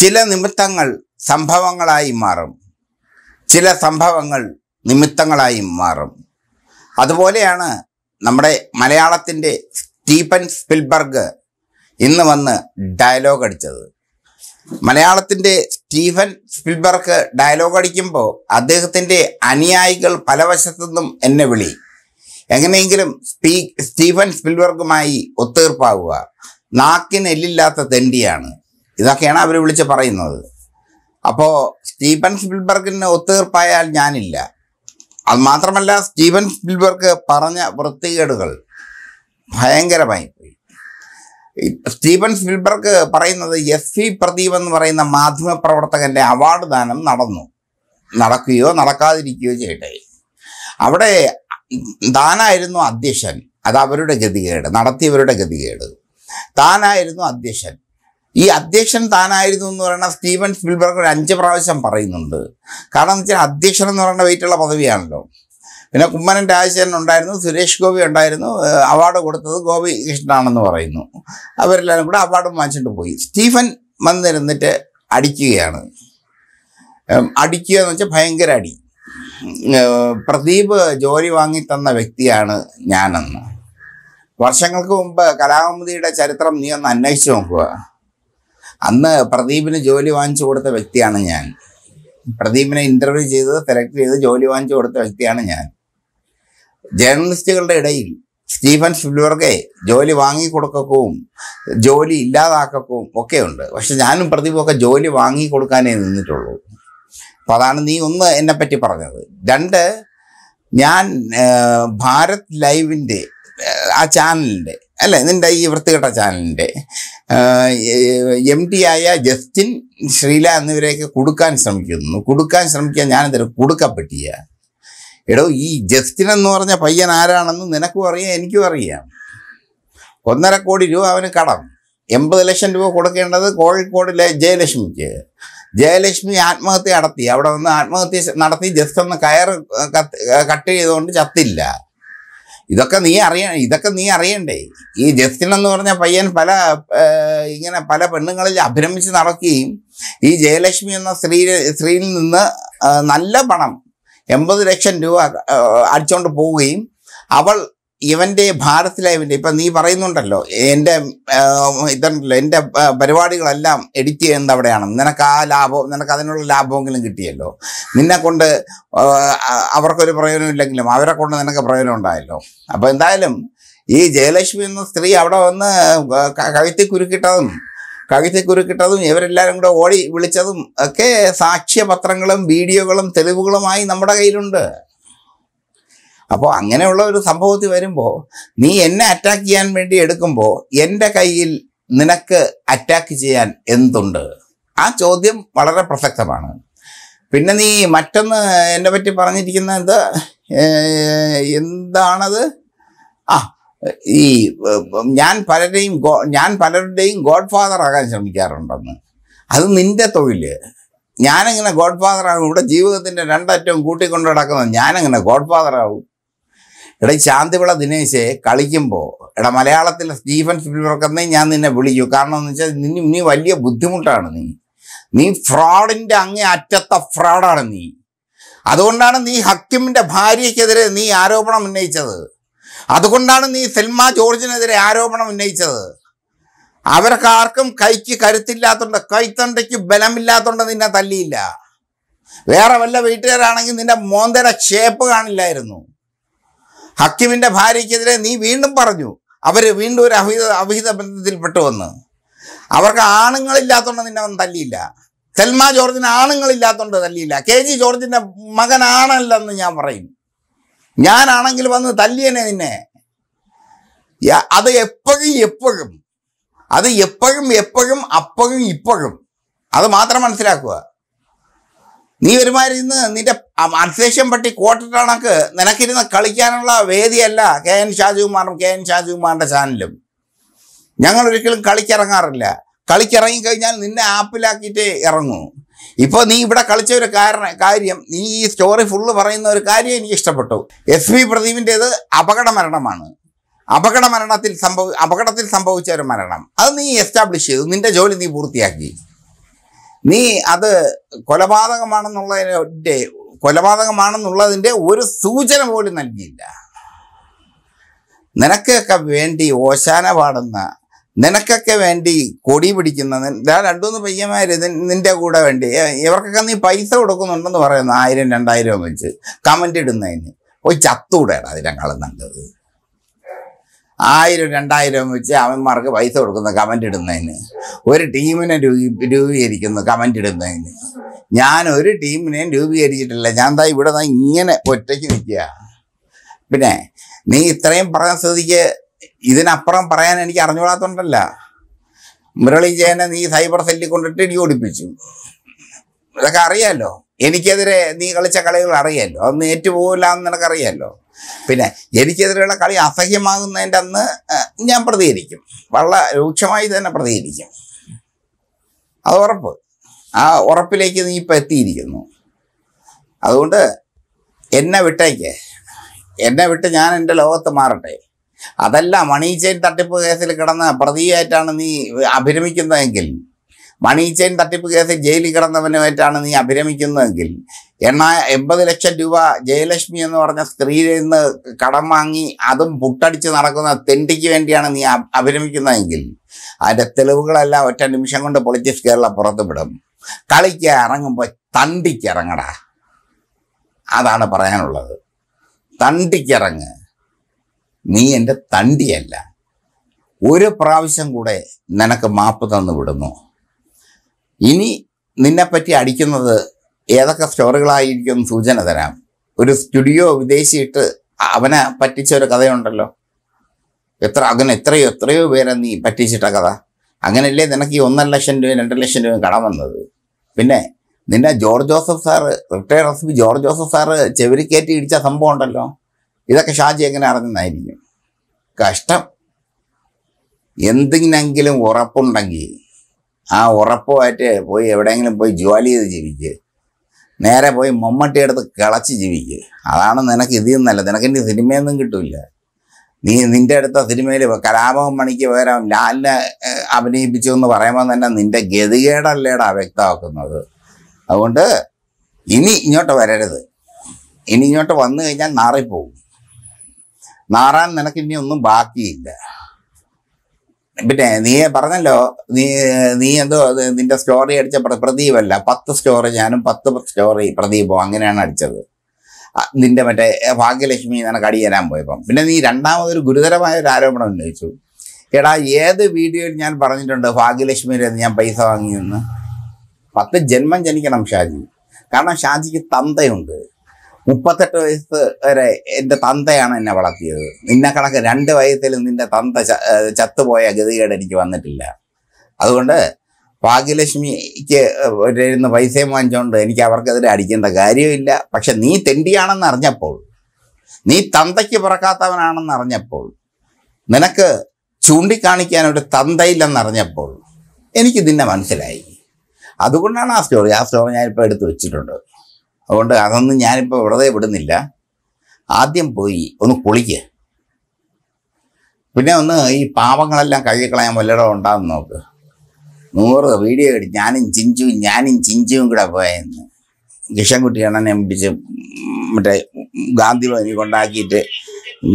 ചില നിമിത്തങ്ങൾ സംഭവങ്ങളായി മാറും ചില സംഭവങ്ങൾ നിമിത്തങ്ങളായി മാറും അതുപോലെയാണ് നമ്മുടെ മലയാളത്തിൻ്റെ സ്റ്റീഫൻ സ്പിൽബർഗ് ഇന്ന് വന്ന് ഡയലോഗ് അടിച്ചത് മലയാളത്തിൻ്റെ സ്റ്റീഫൻ സ്പിൽബർഗ് ഡയലോഗ് അടിക്കുമ്പോൾ അദ്ദേഹത്തിൻ്റെ അനുയായികൾ പല വശത്തുനിന്നും എന്നെ വിളി എങ്ങനെയെങ്കിലും സ്പീ സ്റ്റീഫൻ സ്പിൽബർഗുമായി ഒത്തീർപ്പാവുക നാക്കിനെല്ലില്ലാത്ത തെണ്ടിയാണ് ഇതൊക്കെയാണ് അവർ വിളിച്ച് പറയുന്നത് അപ്പോൾ സ്റ്റീഫൻ സ്പിൽബർഗിന് ഒത്തീർപ്പായാൽ ഞാനില്ല അത് മാത്രമല്ല സ്റ്റീഫൻ സ്പിൽബർഗ് പറഞ്ഞ വൃത്തികേടുകൾ ഭയങ്കരമായി പോയി സ്റ്റീഫൻ സ്പിൽബർഗ് പറയുന്നത് എസ് വി പ്രദീപ് എന്ന് പറയുന്ന മാധ്യമപ്രവർത്തകൻ്റെ അവാർഡ് ദാനം നടന്നു നടക്കുകയോ നടക്കാതിരിക്കുകയോ ചെയ്യട്ടെ അവിടെ താനായിരുന്നു അധ്യക്ഷൻ അത് അവരുടെ ഗതികേട് നടത്തിയവരുടെ ഗതികേട് താനായിരുന്നു അധ്യക്ഷൻ ഈ അധ്യക്ഷൻ താനായിരുന്നു എന്ന് പറയുന്ന സ്റ്റീവൻ സ്പിൽബർഗ് ഒരു അഞ്ച് പ്രാവശ്യം പറയുന്നുണ്ട് കാരണം എന്ന് വെച്ചാൽ അധ്യക്ഷൻ എന്ന് പറയുന്ന വെയിറ്റുള്ള പദവിയാണല്ലോ പിന്നെ കുമ്മനൻ രാജശേഖരൻ ഉണ്ടായിരുന്നു സുരേഷ് ഗോപി ഉണ്ടായിരുന്നു അവാർഡ് കൊടുത്തത് ഗോപി കൃഷ്ണനാണെന്ന് പറയുന്നു അവരെല്ലാവരും കൂടെ അവാർഡും വാങ്ങിച്ചിട്ട് പോയി സ്റ്റീഫൻ വന്നിരുന്നിട്ട് അടിക്കുകയാണ് അടിക്കുക എന്ന് വെച്ചാൽ ഭയങ്കര അടി പ്രദീപ് ജോലി വാങ്ങി തന്ന വ്യക്തിയാണ് ഞാനെന്ന് വർഷങ്ങൾക്ക് മുമ്പ് കലാകുമുദിയുടെ ചരിത്രം നീ ഒന്ന് അന്വേഷിച്ച് നോക്കുക അന്ന് പ്രദീപിന് ജോലി വാങ്ങിച്ചു കൊടുത്ത വ്യക്തിയാണ് ഞാൻ പ്രദീപിനെ ഇൻ്റർവ്യൂ ചെയ്ത് സെലക്ട് ചെയ്ത് ജോലി വാങ്ങിച്ചു കൊടുത്ത വ്യക്തിയാണ് ഞാൻ ജേർണലിസ്റ്റുകളുടെ ഇടയിൽ സ്റ്റീഫൻ ഫിബ്ലുവർക്കെ ജോലി വാങ്ങിക്കൊടുക്കക്കവും ജോലി ഇല്ലാതാക്കക്കവും ഒക്കെ ഉണ്ട് പക്ഷെ ഞാനും പ്രദീപൊക്കെ ജോലി വാങ്ങിക്കൊടുക്കാനേ നിന്നിട്ടുള്ളൂ അപ്പോൾ അതാണ് നീ ഒന്ന് എന്നെപ്പറ്റി പറഞ്ഞത് രണ്ട് ഞാൻ ഭാരത് ലൈവിൻ്റെ ആ ചാനലിൻ്റെ അല്ലേ നിൻ്റെ ഈ വൃത്തികെട്ട ചാനലിൻ്റെ എം ഡി ആയ ജസ്റ്റിൻ ശ്രീല എന്നിവരെയൊക്കെ കൊടുക്കാൻ ശ്രമിക്കുന്നു കൊടുക്കാൻ ശ്രമിക്കാൻ ഞാനെന്തൊരു കൊടുക്കപ്പെട്ടിയ എടോ ഈ ജസ്റ്റിൻ എന്ന് പറഞ്ഞ പയ്യൻ ആരാണെന്ന് നിനക്കും അറിയാം എനിക്കും അറിയാം ഒന്നര കോടി രൂപ അവന് കടം എൺപത് ലക്ഷം രൂപ കൊടുക്കേണ്ടത് കോഴിക്കോടിലെ ജയലക്ഷ്മിക്ക് ജയലക്ഷ്മി ആത്മഹത്യ നടത്തി അവിടെ നിന്ന് ആത്മഹത്യ നടത്തി ജസ്റ്റ് ഒന്ന് കയർ കട്ട് ചെയ്തുകൊണ്ട് ചത്തില്ല ഇതൊക്കെ നീ അറിയ ഇതൊക്കെ നീ അറിയണ്ടേ ഈ ജസ്റ്റിൻ എന്ന് പറഞ്ഞ പയ്യൻ പല ഇങ്ങനെ പല പെണ്ണുങ്ങളിൽ അഭിരമിച്ച് നടക്കുകയും ഈ ജയലക്ഷ്മി എന്ന സ്ത്രീ സ്ത്രീയിൽ നിന്ന് നല്ല പണം എൺപത് ലക്ഷം രൂപ അടിച്ചുകൊണ്ട് പോവുകയും അവൾ ഇവൻ്റെ ഭാരത്തിലെ ഇവൻ്റെ ഇപ്പം നീ പറയുന്നുണ്ടല്ലോ എൻ്റെ ഇതുണ്ടല്ലോ എൻ്റെ പരിപാടികളെല്ലാം എഡിറ്റ് ചെയ്യുന്നത് അവിടെയാണ് നിനക്ക് ആ ലാഭം നിനക്ക് അതിനുള്ള ലാഭമെങ്കിലും കിട്ടിയല്ലോ നിന്നെ കൊണ്ട് അവർക്കൊരു ഇല്ലെങ്കിലും അവരെ കൊണ്ട് നിനക്ക് പ്രയോജനം ഉണ്ടായല്ലോ അപ്പോൾ എന്തായാലും ഈ ജയലക്ഷ്മി എന്ന സ്ത്രീ അവിടെ വന്ന് കവിത്തി കുരുക്കിട്ടതും കഴുത്തി കുരുക്കിട്ടതും ഇവരെല്ലാവരും കൂടെ ഓടി വിളിച്ചതും ഒക്കെ സാക്ഷ്യപത്രങ്ങളും വീഡിയോകളും തെളിവുകളുമായി നമ്മുടെ കയ്യിലുണ്ട് അപ്പോൾ അങ്ങനെയുള്ള ഒരു സംഭവത്തിൽ വരുമ്പോൾ നീ എന്നെ അറ്റാക്ക് ചെയ്യാൻ വേണ്ടി എടുക്കുമ്പോൾ എൻ്റെ കയ്യിൽ നിനക്ക് അറ്റാക്ക് ചെയ്യാൻ എന്തുണ്ട് ആ ചോദ്യം വളരെ പ്രസക്തമാണ് പിന്നെ നീ മറ്റൊന്ന് എന്നെ പറ്റി എന്ത് എന്താണത് ആ ഈ ഞാൻ ഗോ ഞാൻ പലരുടെയും ഗോഡ് ഫാദർ ആകാൻ ശ്രമിക്കാറുണ്ടെന്ന് അത് നിന്റെ തൊഴിൽ ഞാനിങ്ങനെ ഗോഡ് ഫാദർ ആകും ഇവിടെ ജീവിതത്തിൻ്റെ രണ്ടറ്റവും കൂട്ടിക്കൊണ്ടു നടക്കുന്നത് ഞാനിങ്ങനെ ഗോഡ് ഫാദർ ആകും എടാ ശാന്തിവിള ദിനേശ് കളിക്കുമ്പോൾ എടാ മലയാളത്തിൽ സ്റ്റീഫൻ സ്പിൽബർക്കെന്നേ ഞാൻ നിന്നെ വിളിക്കൂ കാരണം എന്ന് വെച്ചാൽ നിന്നെ നീ വലിയ ബുദ്ധിമുട്ടാണ് നീ നീ ഫ്രോഡിൻ്റെ അങ്ങേ അറ്റത്ത ഫ്രോഡാണ് നീ അതുകൊണ്ടാണ് നീ ഹക്കിമിൻ്റെ ഭാര്യയ്ക്കെതിരെ നീ ആരോപണം ഉന്നയിച്ചത് അതുകൊണ്ടാണ് നീ സെൽമ ജോർജിനെതിരെ ആരോപണം ഉന്നയിച്ചത് അവർക്ക് ആർക്കും കൈക്ക് കരുത്തില്ലാത്തതുകൊണ്ട് കൈത്തണ്ടയ്ക്ക് ബലമില്ലാത്തതുകൊണ്ട് നിന്നെ തല്ലിയില്ല വേറെ വല്ല വീട്ടുകാരാണെങ്കിൽ നിന്റെ മോന്തര ഷേപ്പ് കാണില്ലായിരുന്നു ഹക്കിമിൻ്റെ ഭാര്യയ്ക്കെതിരെ നീ വീണ്ടും പറഞ്ഞു അവർ വീണ്ടും ഒരു അഭിഹിത ബന്ധത്തിൽ ബന്ധത്തിൽപ്പെട്ടു വന്ന് അവർക്ക് ആണുങ്ങളില്ലാത്തതുകൊണ്ട് നിന്നെ അവൻ തല്ലിയില്ല സെൽമ ജോർജിന് ആണുങ്ങളില്ലാത്തതുകൊണ്ട് തല്ലിയില്ല കെ ജി ജോർജിൻ്റെ മകനാണല്ലെന്ന് ഞാൻ പറയും ഞാനാണെങ്കിൽ വന്ന് തല്ലിയനെ നിന്നെ അത് എപ്പോഴും എപ്പോഴും അത് എപ്പോഴും എപ്പോഴും അപ്പോഴും ഇപ്പോഴും അത് മാത്രം മനസ്സിലാക്കുക നീ ഒരുമാതിരി നിന്റെ അധ്യക്ഷം പട്ടി കോട്ടക്ക് നിനക്കിരുന്ന് കളിക്കാനുള്ള വേദിയല്ല കെ എൻ ഷാജുകുമാറും കെ എൻ ഷാജുകുമാറിൻ്റെ ചാനലും ഞങ്ങൾ ഒരിക്കലും കളിക്കിറങ്ങാറില്ല കളിക്കിറങ്ങി കഴിഞ്ഞാൽ നിന്നെ ആപ്പിലാക്കിയിട്ട് ഇറങ്ങൂ ഇപ്പോൾ നീ ഇവിടെ കളിച്ച ഒരു കാരണം കാര്യം നീ ഈ സ്റ്റോറി ഫുള്ള് പറയുന്ന ഒരു കാര്യം എനിക്ക് ഇഷ്ടപ്പെട്ടു എസ് വി പ്രദീപിൻ്റേത് അപകട മരണമാണ് അപകട മരണത്തിൽ സംഭവ അപകടത്തിൽ സംഭവിച്ച ഒരു മരണം അത് നീ എസ്റ്റാബ്ലിഷ് ചെയ്തു നിന്റെ ജോലി നീ പൂർത്തിയാക്കി നീ അത് കൊലപാതകമാണെന്നുള്ളതിൻ്റെ കൊലപാതകമാണെന്നുള്ളതിൻ്റെ ഒരു സൂചന പോലും നൽകിയില്ല നിനക്കൊക്കെ വേണ്ടി ഓശാന പാടുന്ന നിനക്കൊക്കെ വേണ്ടി കൊടി പിടിക്കുന്ന ഇതാ രണ്ടുമൂന്ന് പയ്യന്മാർ നിന്റെ കൂടെ വേണ്ടി ഇവർക്കൊക്കെ നീ പൈസ കൊടുക്കുന്നുണ്ടെന്ന് പറയുന്ന ആയിരം രണ്ടായിരം വെച്ച് കമൻ്റ് ഇടുന്നതിന് ഒരു ചത്തൂടെയാണ് അതിനേക്കാളും നല്ലത് ആയിരം രണ്ടായിരം വെച്ച് അവന്മാർക്ക് പൈസ കൊടുക്കുന്ന കമൻ്റ് ഇടുന്നതിന് ഒരു ടീമിനെ രൂപീകരിക്കുന്നു കമൻ്റ് ഇടുന്നതിന് ഞാൻ ഒരു ടീമിനെയും രൂപീകരിച്ചിട്ടില്ല ഞാൻ താ ഇവിടെ താ ഇങ്ങനെ ഒറ്റയ്ക്ക് നിൽക്കുക പിന്നെ നീ ഇത്രയും പറഞ്ഞ സ്ഥിതിക്ക് ഇതിനപ്പുറം പറയാൻ എനിക്ക് അറിഞ്ഞുകൂടാത്തോണ്ടല്ല മുരളി ജയനെ നീ സൈബർ സെല്ലിൽ കൊണ്ടിട്ട് ഇടി ഓടിപ്പിച്ചു ഇതൊക്കെ അറിയാമല്ലോ എനിക്കെതിരെ നീ കളിച്ച കളികൾ അറിയാമല്ലോ അതൊന്നും ഏറ്റുപോകില്ല എന്ന് നിനക്കറിയാമല്ലോ പിന്നെ എനിക്കെതിരെയുള്ള കളി അസഹ്യമാകുന്നതിൻ്റെ അന്ന് ഞാൻ പ്രതികരിക്കും വളരെ രൂക്ഷമായി തന്നെ പ്രതികരിക്കും അത് ഉറപ്പ് ആ ഉറപ്പിലേക്ക് നീ ഇപ്പം എത്തിയിരിക്കുന്നു അതുകൊണ്ട് എന്നെ വിട്ടേക്ക് എന്നെ വിട്ട് ഞാൻ എൻ്റെ ലോകത്ത് മാറട്ടെ അതല്ല മണി ചെയിൻ തട്ടിപ്പ് കേസിൽ കിടന്ന പ്രതിയായിട്ടാണ് നീ അഭിരമിക്കുന്നതെങ്കിൽ മണി ചെയിൻ തട്ടിപ്പ് കേസിൽ ജയിലിൽ കിടന്നവനുമായിട്ടാണ് നീ അഭിരമിക്കുന്നതെങ്കിൽ എണ്ണ എൺപത് ലക്ഷം രൂപ ജയലക്ഷ്മി എന്ന് പറഞ്ഞ സ്ത്രീയിൽ നിന്ന് കടം വാങ്ങി അതും പുട്ടടിച്ച് നടക്കുന്ന തെണ്ടിക്ക് വേണ്ടിയാണ് നീ അഭിരമിക്കുന്നതെങ്കിൽ അതിൻ്റെ തെളിവുകളെല്ലാം ഒറ്റ നിമിഷം കൊണ്ട് പൊളിറ്റിക്സ് കേരള പുറത്തുവിടും കളിക്ക് ഇറങ്ങുമ്പോൾ തണ്ടിക്കിറങ്ങടാ അതാണ് പറയാനുള്ളത് തണ്ടിക്കിറങ്ങ് നീ എൻ്റെ തണ്ടിയല്ല ഒരു പ്രാവശ്യം കൂടെ നിനക്ക് മാപ്പ് തന്നു വിടുന്നു ഇനി നിന്നെപ്പറ്റി അടിക്കുന്നത് ഏതൊക്കെ സ്റ്റോറികളായിരിക്കും സൂചന തരാം ഒരു സ്റ്റുഡിയോ വിദേശിയിട്ട് അവനെ പറ്റിച്ച ഒരു കഥയുണ്ടല്ലോ എത്ര അങ്ങനെ എത്രയോ എത്രയോ പേരെ നീ പറ്റിച്ചിട്ട കഥ അങ്ങനല്ലേ നിനക്ക് ഈ ഒന്നര ലക്ഷം രൂപയും രണ്ടര ലക്ഷം രൂപയും കടം വന്നത് പിന്നെ നിന്നെ George Joseph sir retired S P George Joseph sir ചെവിരിക്കേറ്റി ഇടിച്ച സംഭവം ഉണ്ടല്ലോ ഇതൊക്കെ ഷാജി എങ്ങനെ അറിഞ്ഞെന്നായിരിക്കും കഷ്ടം എന്തിനെങ്കിലും ഉറപ്പുണ്ടെങ്കിൽ ആ ഉറപ്പുമായിട്ട് പോയി എവിടെയെങ്കിലും പോയി ജോലി ചെയ്ത് ജീവിക്കുക നേരെ പോയി മമ്മട്ടിയെടുത്ത് കിളച്ച് ജീവിക്കുക അതാണ് നിനക്ക് ഇതിൽ നിന്നല്ല നിനക്കിൻ്റെ സിനിമയൊന്നും കിട്ടില്ല നീ നിന്റെ അടുത്ത സിനിമയിൽ കലാഭവൻ മണിക്ക് പകരം ലാലിനെ അഭിനയിപ്പിച്ചു എന്ന് പറയുമ്പോൾ തന്നെ നിന്റെ ഗതികേടല്ലേടാ വ്യക്തമാക്കുന്നത് അതുകൊണ്ട് ഇനി ഇങ്ങോട്ട് വരരുത് ഇനി ഇങ്ങോട്ട് വന്നു കഴിഞ്ഞാൽ നാറിപ്പോകും നാറാൻ നിനക്ക് ഇനി ഒന്നും ബാക്കിയില്ല പിന്നെ നീ പറഞ്ഞല്ലോ നീ നീ എന്തോ നിന്റെ സ്റ്റോറി അടിച്ച പ്രദീപല്ല പത്ത് സ്റ്റോറി ഞാനും പത്ത് സ്റ്റോറി പ്രദീപോ അങ്ങനെയാണ് അടിച്ചത് നിന്റെ മറ്റേ ഭാഗ്യലക്ഷ്മി നിനക്ക് അടി തരാൻ പോയപ്പം പിന്നെ നീ രണ്ടാമതൊരു ഗുരുതരമായ ഒരു ആരോപണം ഉന്നയിച്ചു എടാ ഏത് വീഡിയോയിൽ ഞാൻ പറഞ്ഞിട്ടുണ്ട് ഭാഗ്യലക്ഷ്മിയുടെ ഞാൻ പൈസ വാങ്ങിയെന്ന് പത്ത് ജന്മം ജനിക്കണം ഷാജി കാരണം ഷാജിക്ക് തന്തയുണ്ട് മുപ്പത്തെട്ട് വയസ്സ് വരെ എൻ്റെ തന്തയാണ് എന്നെ വളർത്തിയത് നിന്നെ കണക്ക് രണ്ട് വയസ്സിലും നിന്റെ തന്ത ചത്തുപോയ ഗതികേട് എനിക്ക് വന്നിട്ടില്ല അതുകൊണ്ട് ഭാഗ്യലക്ഷ്മിക്ക് ഇരുന്ന് പൈസയും വാങ്ങിച്ചുകൊണ്ട് എനിക്ക് അവർക്കെതിരെ അടിക്കേണ്ട കാര്യമില്ല പക്ഷെ നീ തെണ്ടിയാണെന്ന് അറിഞ്ഞപ്പോൾ നീ തന്തയ്ക്ക് പിറക്കാത്തവനാണെന്ന് അറിഞ്ഞപ്പോൾ നിനക്ക് ചൂണ്ടിക്കാണിക്കാൻ ഒരു തന്തയില്ലെന്നറിഞ്ഞപ്പോൾ എനിക്ക് നിന്നെ മനസ്സിലായി അതുകൊണ്ടാണ് ആ സ്റ്റോറി ആ സ്റ്റോറി ഞാനിപ്പോൾ എടുത്ത് വെച്ചിട്ടുണ്ട് അതുകൊണ്ട് അതൊന്നും ഞാനിപ്പോൾ വെറുതെ വിടുന്നില്ല ആദ്യം പോയി ഒന്ന് കുളിക്ക് പിന്നെ ഒന്ന് ഈ പാവങ്ങളെല്ലാം കഴുകിക്കളയാൻ കളയാൻ വല്ലടോ ഉണ്ടാകുന്ന നോക്ക് നൂറ് വീഡിയോ എടുത്ത് ഞാനും ചിഞ്ചും ഞാനും ചിഞ്ചുവും കൂടെ പോയെന്ന് കിഷൻകുട്ടി അണ്ണനെ പിടിച്ച് മറ്റേ ഗാന്ധി ഭവനിൽ കൊണ്ടാക്കിയിട്ട്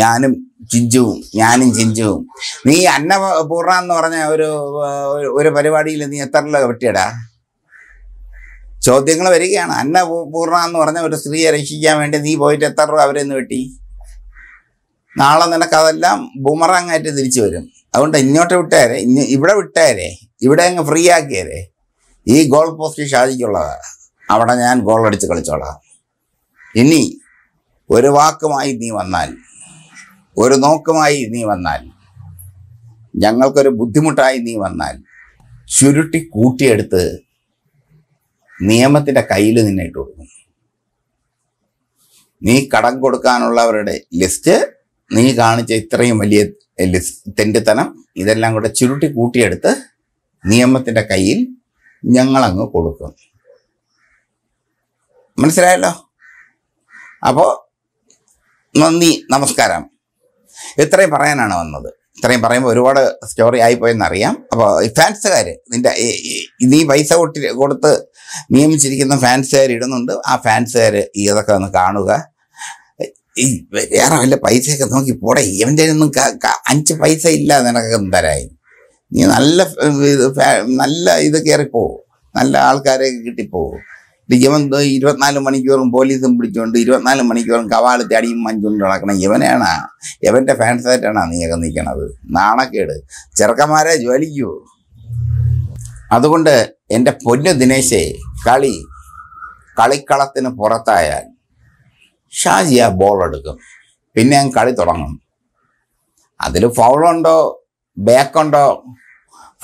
ഞാനും ചിഞ്ചുവും ഞാനും ചിഞ്ചുവും നീ അന്നപൂർണ എന്ന് പറഞ്ഞ ഒരു ഒരു പരിപാടിയിൽ നീ എത്ര രൂപ ചോദ്യങ്ങൾ വരികയാണ് അന്നപൂർണ എന്ന് പറഞ്ഞ ഒരു സ്ത്രീയെ രക്ഷിക്കാൻ വേണ്ടി നീ പോയിട്ട് എത്ര രൂപ അവരെന്ന് വെട്ടി നാളെ നിനക്കതെല്ലാം ബുമറാങ്ങായിട്ട് തിരിച്ചു വരും അതുകൊണ്ട് ഇങ്ങോട്ട് വിട്ടേരെ ഇനി ഇവിടെ വിട്ടേരെ ഇവിടെ അങ്ങ് ഫ്രീ ആക്കിയരെ ഈ ഗോൾ പോസ്റ്റ് ഷാജിക്കുള്ളതാണ് അവിടെ ഞാൻ ഗോൾ അടിച്ച് കളിച്ചോളാം ഇനി ഒരു വാക്കുമായി നീ വന്നാൽ ഒരു നോക്കുമായി നീ വന്നാൽ ഞങ്ങൾക്കൊരു ബുദ്ധിമുട്ടായി നീ വന്നാൽ ചുരുട്ടി കൂട്ടിയെടുത്ത് നിയമത്തിൻ്റെ കയ്യിൽ നിന്നെ കൊടുക്കും നീ കടം കൊടുക്കാനുള്ളവരുടെ ലിസ്റ്റ് നീ കാണിച്ച ഇത്രയും വലിയ തെണ്ടിത്തനം ഇതെല്ലാം കൂടെ ചുരുട്ടി കൂട്ടിയെടുത്ത് നിയമത്തിൻ്റെ കയ്യിൽ ഞങ്ങളങ്ങ് കൊടുക്കും മനസ്സിലായല്ലോ അപ്പോൾ നന്ദി നമസ്കാരം ഇത്രയും പറയാനാണ് വന്നത് ഇത്രയും പറയുമ്പോൾ ഒരുപാട് സ്റ്റോറി ആയിപ്പോയെന്നറിയാം അപ്പോൾ ഫാൻസുകാർ നിൻ്റെ നീ പൈസ കൊട്ടി കൊടുത്ത് നിയമിച്ചിരിക്കുന്ന ഫാൻസുകാർ ഇടുന്നുണ്ട് ആ ഫാൻസുകാർ ഇതൊക്കെ ഒന്ന് കാണുക ഈ വേറെ വല്ല പൈസയൊക്കെ നോക്കി പോടെ ഇവൻ്റെ ഒന്നും അഞ്ച് പൈസ ഇല്ല നിനക്കൊക്കെ തരായി നീ നല്ല നല്ല ഇത് കയറിപ്പോ നല്ല ആൾക്കാരെ കിട്ടിപ്പോവും ഇവൻ ഇരുപത്തിനാല് മണിക്കൂറും പോലീസും പിടിച്ചുകൊണ്ട് ഇരുപത്തിനാല് മണിക്കൂറും കവാള് തടിയും മഞ്ഞുകൊണ്ട് നടക്കണം ഇവനാണ് ഇവൻ്റെ ഫാൻസായിട്ടാണ് നീയൊക്കെ നിൽക്കണത് നാണക്കേട് ചെറുക്കന്മാരെ ജോലിക്കൂ അതുകൊണ്ട് എൻ്റെ പൊന്നു ദിനേശേ കളി കളിക്കളത്തിന് പുറത്തായാൽ ഷാജിയ ബോൾ എടുക്കും പിന്നെ ഞാൻ കളി തുടങ്ങും അതിൽ ഫൗളുണ്ടോ ബാക്കുണ്ടോ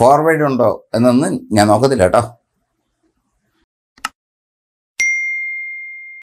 ഫോർവേഡ് ഉണ്ടോ എന്നൊന്നും ഞാൻ നോക്കത്തില്ല കേട്ടോ